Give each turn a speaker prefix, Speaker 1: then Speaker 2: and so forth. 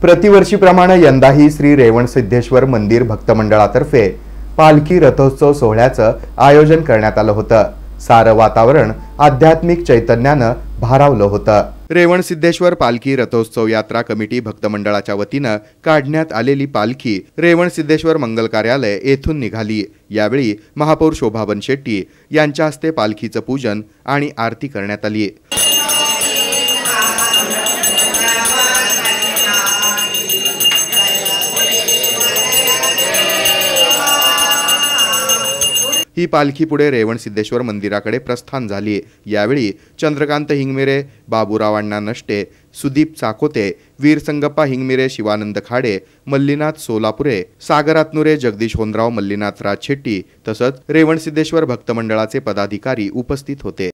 Speaker 1: प्रतिवर्षीप्रमाणे यंदाही श्री रेवण सिद्धेश्वर मंदिर भक्तमंडळातर्फे पालखी रथोत्सव सोहळ्याचं आयोजन करण्यात आलं होतं सारं वातावरण आध्यात्मिक चैतन्यानं भारावलं होतं रेवण सिद्धेश्वर पालखी रथोत्सव यात्रा कमिटी भक्तमंडळाच्या वतीनं काढण्यात आलेली पालखी रेवण सिद्धेश्वर मंगल कार्यालय येथून निघाली यावेळी महापौर शोभावन शेट्टी यांच्या हस्ते पालखीचं पूजन आणि आरती करण्यात आली ही पालखी पुढे रेवणसिद्धेश्वर मंदिराकडे प्रस्थान झाली यावेळी चंद्रकांत हिंगमिरे बाबूराव अण्णा नष्टे सुदीप चाकोते वीरसंगप्पा हिंगमिरे शिवानंद खाडे मल्लीनाथ सोलापुरे सागरातनुरे जगदीश होनराव मल्लीनाथ राजशेट्टी तसंच रेवणसिद्धेश्वर भक्त पदाधिकारी उपस्थित होते